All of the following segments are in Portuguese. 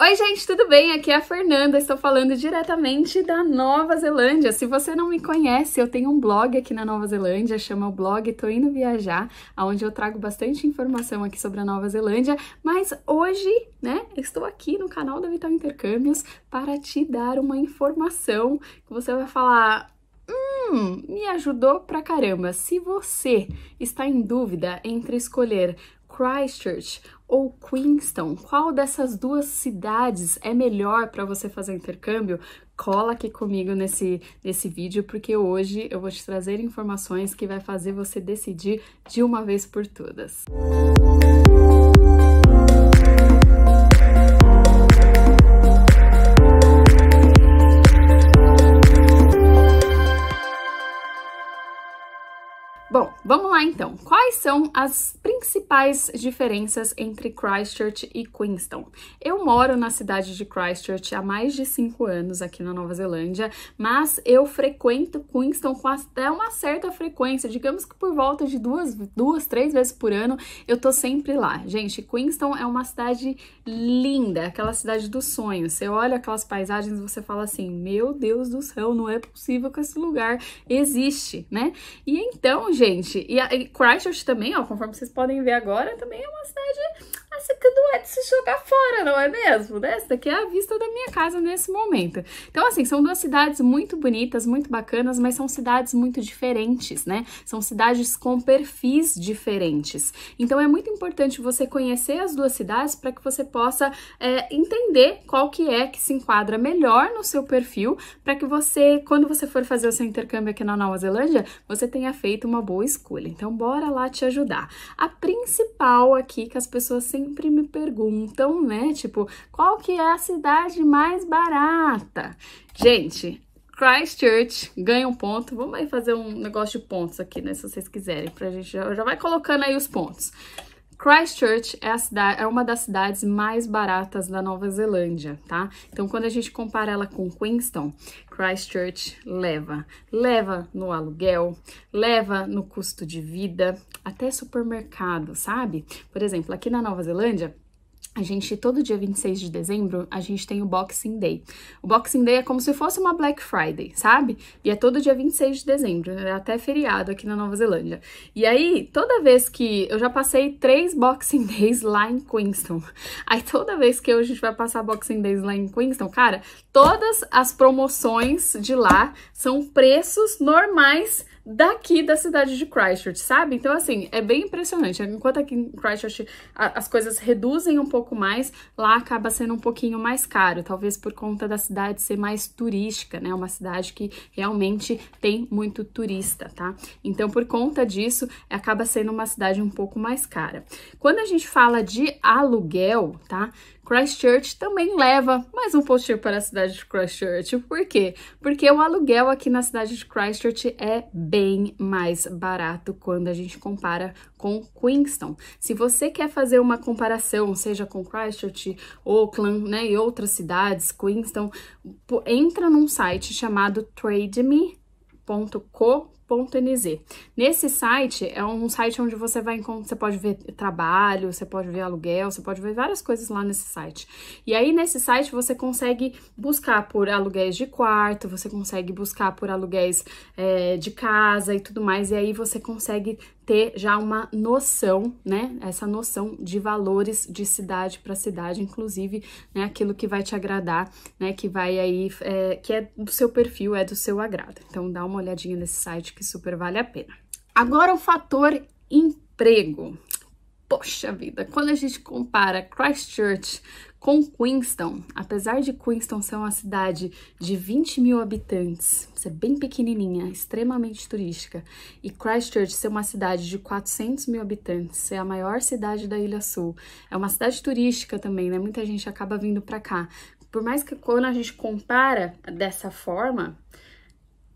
Oi, gente, tudo bem? Aqui é a Fernanda, estou falando diretamente da Nova Zelândia. Se você não me conhece, eu tenho um blog aqui na Nova Zelândia, chama o blog Tô Indo Viajar, onde eu trago bastante informação aqui sobre a Nova Zelândia, mas hoje, né, estou aqui no canal da Vital Intercâmbios para te dar uma informação que você vai falar, hum, me ajudou pra caramba. Se você está em dúvida entre escolher Christchurch ou Queenstown? Qual dessas duas cidades é melhor para você fazer intercâmbio? Cola aqui comigo nesse, nesse vídeo, porque hoje eu vou te trazer informações que vai fazer você decidir de uma vez por todas. Música lá então. Quais são as principais diferenças entre Christchurch e Queenstown? Eu moro na cidade de Christchurch há mais de cinco anos aqui na Nova Zelândia, mas eu frequento Queenstown com até uma certa frequência, digamos que por volta de duas, duas três vezes por ano eu tô sempre lá. Gente, Queenstown é uma cidade linda, é aquela cidade do sonho. Você olha aquelas paisagens e você fala assim: meu Deus do céu, não é possível que esse lugar existe, né? E então, gente, e Christchurch também, ó, conforme vocês podem ver agora, também é uma cidade essa aqui não é de se jogar fora, não é mesmo? Né? Essa daqui é a vista da minha casa nesse momento. Então, assim, são duas cidades muito bonitas, muito bacanas, mas são cidades muito diferentes, né? São cidades com perfis diferentes. Então, é muito importante você conhecer as duas cidades para que você possa é, entender qual que é que se enquadra melhor no seu perfil, para que você, quando você for fazer o seu intercâmbio aqui na Nova Zelândia, você tenha feito uma boa escolha. Então, bora lá te ajudar. A principal aqui que as pessoas sempre sempre me perguntam, né? Tipo, qual que é a cidade mais barata? Gente, Christchurch ganha um ponto. Vamos aí fazer um negócio de pontos aqui, né? Se vocês quiserem, pra gente já, já vai colocando aí os pontos. Christchurch é, cidade, é, uma das cidades mais baratas da Nova Zelândia, tá? Então, quando a gente compara ela com Queenstown, Christchurch leva. Leva no aluguel, leva no custo de vida, até supermercado, sabe? Por exemplo, aqui na Nova Zelândia, a gente, todo dia 26 de dezembro, a gente tem o Boxing Day. O Boxing Day é como se fosse uma Black Friday, sabe? E é todo dia 26 de dezembro, é até feriado aqui na Nova Zelândia. E aí, toda vez que. Eu já passei três Boxing Days lá em Queenstown. Aí, toda vez que a gente vai passar Boxing Days lá em Queenstown, cara, todas as promoções de lá são preços normais daqui da cidade de Christchurch, sabe? Então, assim, é bem impressionante. Enquanto aqui em Christchurch as coisas reduzem um pouco mais, lá acaba sendo um pouquinho mais caro, talvez por conta da cidade ser mais turística, né? Uma cidade que realmente tem muito turista, tá? Então, por conta disso, acaba sendo uma cidade um pouco mais cara. Quando a gente fala de aluguel, tá? Christchurch também leva mais um postir para a cidade de Christchurch. Por quê? Porque o aluguel aqui na cidade de Christchurch é bem mais barato quando a gente compara com Queenstown. Se você quer fazer uma comparação, seja com Christchurch, Oakland né, e outras cidades, Queenstown, entra num site chamado TradeMe.co Ponto.nz. Nesse site é um site onde você vai você pode ver trabalho, você pode ver aluguel, você pode ver várias coisas lá nesse site. E aí nesse site você consegue buscar por aluguéis de quarto, você consegue buscar por aluguéis é, de casa e tudo mais. E aí você consegue ter já uma noção, né? Essa noção de valores de cidade para cidade, inclusive, né? Aquilo que vai te agradar, né? Que vai aí, é, que é do seu perfil, é do seu agrado. Então dá uma olhadinha nesse site que super vale a pena. Agora o fator emprego. Poxa vida, quando a gente compara Christchurch com Queenstown, apesar de Queenstown ser uma cidade de 20 mil habitantes, ser bem pequenininha, extremamente turística, e Christchurch ser uma cidade de 400 mil habitantes, ser a maior cidade da Ilha Sul, é uma cidade turística também, né? Muita gente acaba vindo para cá. Por mais que quando a gente compara dessa forma,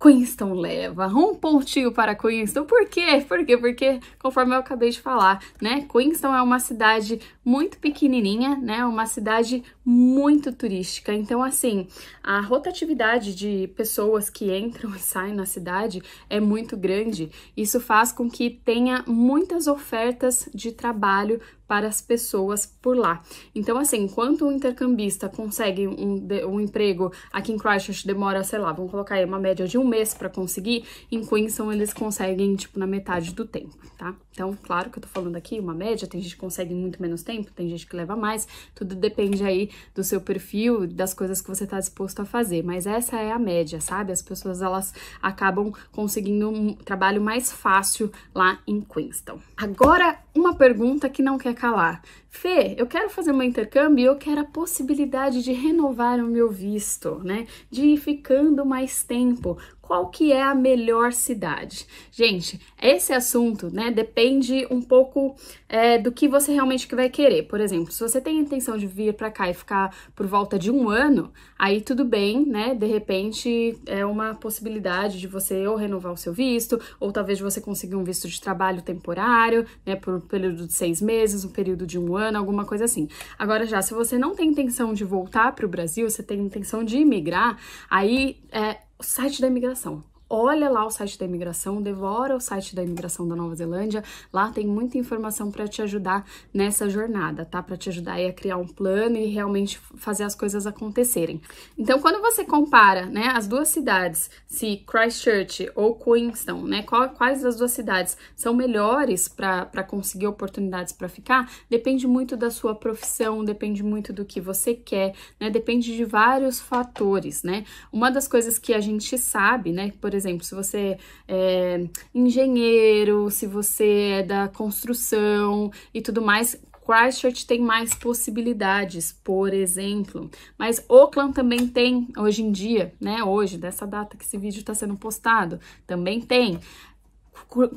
Queenstown leva, um pontinho para Queenstown, por quê? Por quê? Porque, conforme eu acabei de falar, né, Queenstown é uma cidade muito pequenininha, né, uma cidade muito turística, então, assim, a rotatividade de pessoas que entram e saem na cidade é muito grande, isso faz com que tenha muitas ofertas de trabalho para as pessoas por lá. Então, assim, enquanto o intercambista consegue um, um emprego aqui em Christchurch demora, sei lá, vamos colocar aí uma média de um mês para conseguir, em Queenstown eles conseguem, tipo, na metade do tempo, tá? Então, claro que eu tô falando aqui uma média, tem gente que consegue muito menos tempo, tem gente que leva mais, tudo depende aí do seu perfil, das coisas que você tá disposto a fazer, mas essa é a média, sabe? As pessoas, elas acabam conseguindo um trabalho mais fácil lá em Queenstown. Agora, uma pergunta que não quer calar. Fê, eu quero fazer meu intercâmbio e eu quero a possibilidade de renovar o meu visto, né? De ir ficando mais tempo qual que é a melhor cidade? Gente, esse assunto, né, depende um pouco é, do que você realmente vai querer. Por exemplo, se você tem a intenção de vir para cá e ficar por volta de um ano, aí tudo bem, né? De repente é uma possibilidade de você ou renovar o seu visto, ou talvez você conseguir um visto de trabalho temporário, né, por um período de seis meses, um período de um ano, alguma coisa assim. Agora já, se você não tem intenção de voltar para o Brasil, você tem intenção de imigrar, aí é, o site da imigração olha lá o site da imigração, devora o site da imigração da Nova Zelândia. Lá tem muita informação para te ajudar nessa jornada, tá? Para te ajudar a criar um plano e realmente fazer as coisas acontecerem. Então, quando você compara, né, as duas cidades, se Christchurch ou Queenstown, né, quais das duas cidades são melhores para conseguir oportunidades para ficar, depende muito da sua profissão, depende muito do que você quer, né? Depende de vários fatores, né? Uma das coisas que a gente sabe, né, por exemplo, se você é engenheiro, se você é da construção e tudo mais, Christchurch tem mais possibilidades, por exemplo. Mas Oakland também tem, hoje em dia, né? Hoje, dessa data que esse vídeo está sendo postado, também tem.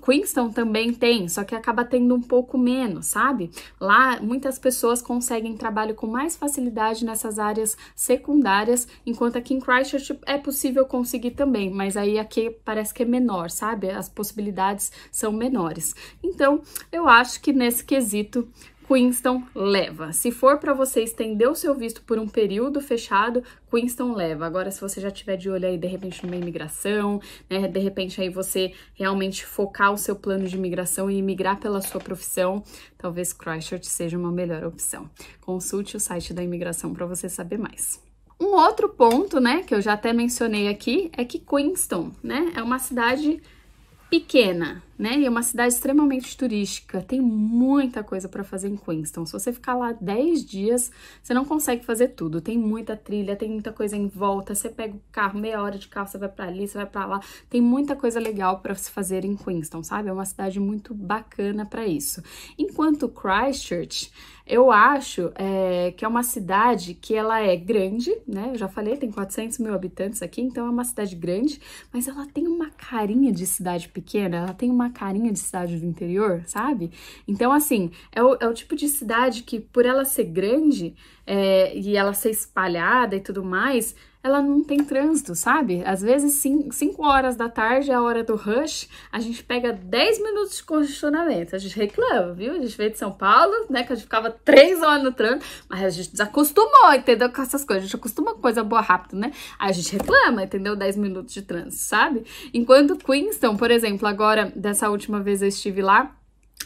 Queenstown também tem, só que acaba tendo um pouco menos, sabe? Lá muitas pessoas conseguem trabalho com mais facilidade nessas áreas secundárias, enquanto aqui em Christchurch é possível conseguir também, mas aí aqui parece que é menor, sabe? As possibilidades são menores. Então, eu acho que nesse quesito Queenston leva. Se for para você estender o seu visto por um período fechado, Queenston leva. Agora, se você já tiver de olho aí, de repente, numa imigração, né? De repente aí você realmente focar o seu plano de imigração e imigrar pela sua profissão, talvez Christchurch seja uma melhor opção. Consulte o site da imigração para você saber mais. Um outro ponto, né, que eu já até mencionei aqui, é que Queenston, né, é uma cidade pequena, né? E é uma cidade extremamente turística, tem muita coisa para fazer em Queenstown. Se você ficar lá 10 dias, você não consegue fazer tudo. Tem muita trilha, tem muita coisa em volta. Você pega o carro, meia hora de carro, você vai para ali, você vai para lá. Tem muita coisa legal para se fazer em Queenstown, sabe? É uma cidade muito bacana para isso. Enquanto Christchurch, eu acho é, que é uma cidade que ela é grande, né? Eu já falei, tem 400 mil habitantes aqui, então é uma cidade grande, mas ela tem uma carinha de cidade pequena, ela tem uma carinha de cidade do interior, sabe? Então, assim, é o, é o tipo de cidade que, por ela ser grande é, e ela ser espalhada e tudo mais, ela não tem trânsito, sabe? Às vezes, 5 horas da tarde é a hora do rush, a gente pega 10 minutos de congestionamento. A gente reclama, viu? A gente veio de São Paulo, né? Que a gente ficava 3 horas no trânsito, mas a gente desacostumou, entendeu? Com essas coisas. A gente acostuma com coisa boa rápido, né? Aí a gente reclama, entendeu? 10 minutos de trânsito, sabe? Enquanto Queenstown, por exemplo, agora, dessa última vez eu estive lá,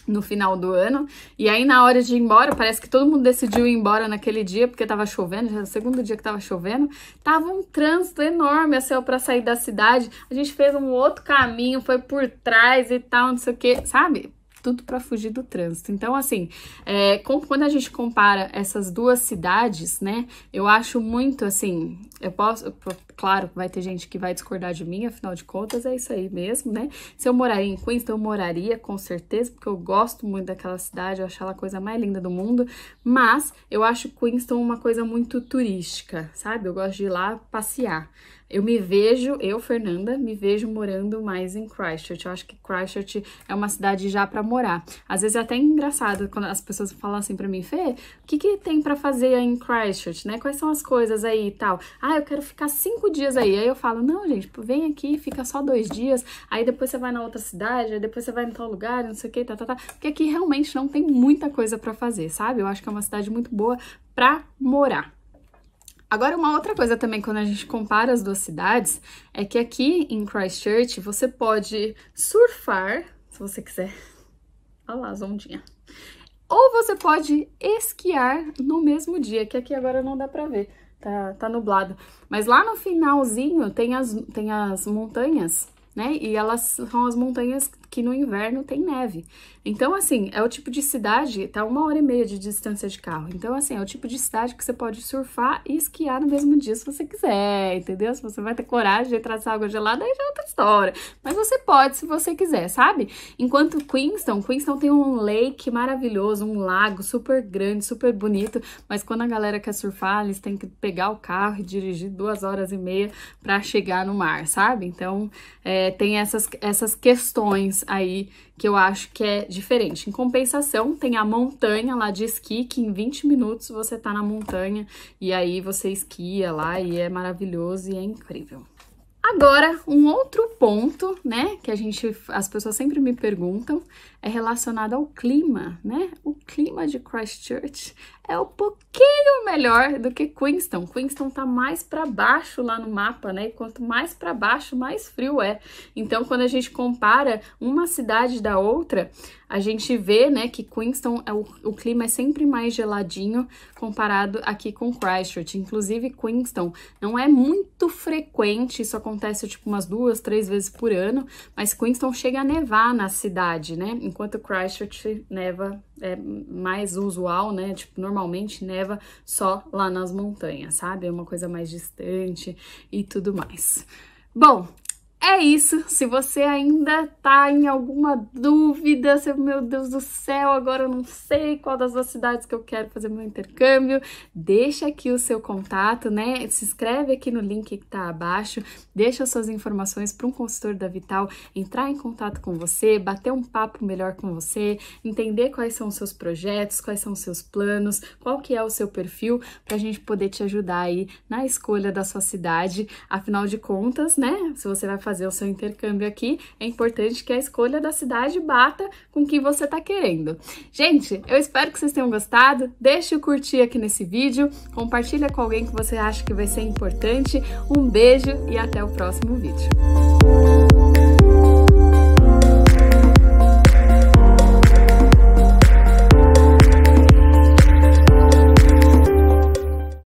no final do ano. E aí, na hora de ir embora, parece que todo mundo decidiu ir embora naquele dia, porque tava chovendo, já é o segundo dia que tava chovendo. Tava um trânsito enorme, assim, para sair da cidade. A gente fez um outro caminho, foi por trás e tal, não sei o que, sabe? tudo para fugir do trânsito. Então, assim, é, com, quando a gente compara essas duas cidades, né, eu acho muito assim. Eu posso, eu, claro, vai ter gente que vai discordar de mim, afinal de contas, é isso aí mesmo, né? Se eu moraria em Queens, então eu moraria com certeza, porque eu gosto muito daquela cidade, eu acho ela a coisa mais linda do mundo, mas eu acho Queens uma coisa muito turística, sabe? Eu gosto de ir lá passear. Eu me vejo, eu, Fernanda, me vejo morando mais em Christchurch. Eu acho que Christchurch é uma cidade já para morar. Às vezes é até engraçado quando as pessoas falam assim para mim, Fê, o que, que tem para fazer em Christchurch, né? Quais são as coisas aí e tal? Ah, eu quero ficar cinco dias aí. Aí eu falo, não, gente, vem aqui, fica só dois dias, aí depois você vai na outra cidade, aí depois você vai em tal lugar, não sei o que, tá, tá, tá. Porque aqui realmente não tem muita coisa para fazer, sabe? Eu acho que é uma cidade muito boa para morar. Agora, uma outra coisa também, quando a gente compara as duas cidades, é que aqui em Christchurch você pode surfar, se você quiser. Olha lá, as ondinhas. Ou você pode esquiar no mesmo dia, que aqui agora não dá pra ver, tá, tá nublado. Mas lá no finalzinho tem as, tem as montanhas, né? E elas são as montanhas que no inverno tem neve. Então, assim, é o tipo de cidade, tá uma hora e meia de distância de carro. Então, assim, é o tipo de cidade que você pode surfar e esquiar no mesmo dia se você quiser, entendeu? Se você vai ter coragem de entrar nessa água gelada, aí já é outra história. Mas você pode se você quiser, sabe? Enquanto Queenstown, Queenstown tem um lake maravilhoso, um lago super grande, super bonito, mas quando a galera quer surfar, eles têm que pegar o carro e dirigir duas horas e meia para chegar no mar, sabe? Então, é, tem essas, essas questões aí que eu acho que é diferente. Em compensação, tem a montanha lá de esqui, que em 20 minutos você tá na montanha e aí você esquia lá e é maravilhoso e é incrível. Agora, um outro ponto, né, que a gente, as pessoas sempre me perguntam, é relacionado ao clima, né? O clima de Christchurch é um pouquinho melhor do que Queenstown. Queenstown tá mais para baixo lá no mapa, né? E quanto mais para baixo, mais frio é. Então, quando a gente compara uma cidade da outra, a gente vê, né, que Queenstown é o, o clima é sempre mais geladinho comparado aqui com Christchurch. Inclusive, Queenstown não é muito frequente, isso acontece tipo umas duas, três vezes por ano, mas Queenstown chega a nevar na cidade, né? enquanto Christchurch neva é mais usual, né? Tipo, normalmente neva só lá nas montanhas, sabe? É uma coisa mais distante e tudo mais. Bom, é isso. Se você ainda tá em alguma dúvida, se, meu Deus do céu, agora eu não sei qual das duas cidades que eu quero fazer meu intercâmbio, deixa aqui o seu contato, né? Se inscreve aqui no link que tá abaixo, deixa suas informações para um consultor da Vital entrar em contato com você, bater um papo melhor com você, entender quais são os seus projetos, quais são os seus planos, qual que é o seu perfil, para a gente poder te ajudar aí na escolha da sua cidade. Afinal de contas, né? Se você vai fazer fazer o seu intercâmbio aqui, é importante que a escolha da cidade bata com o que você está querendo. Gente, eu espero que vocês tenham gostado. Deixe o curtir aqui nesse vídeo, compartilha com alguém que você acha que vai ser importante. Um beijo e até o próximo vídeo.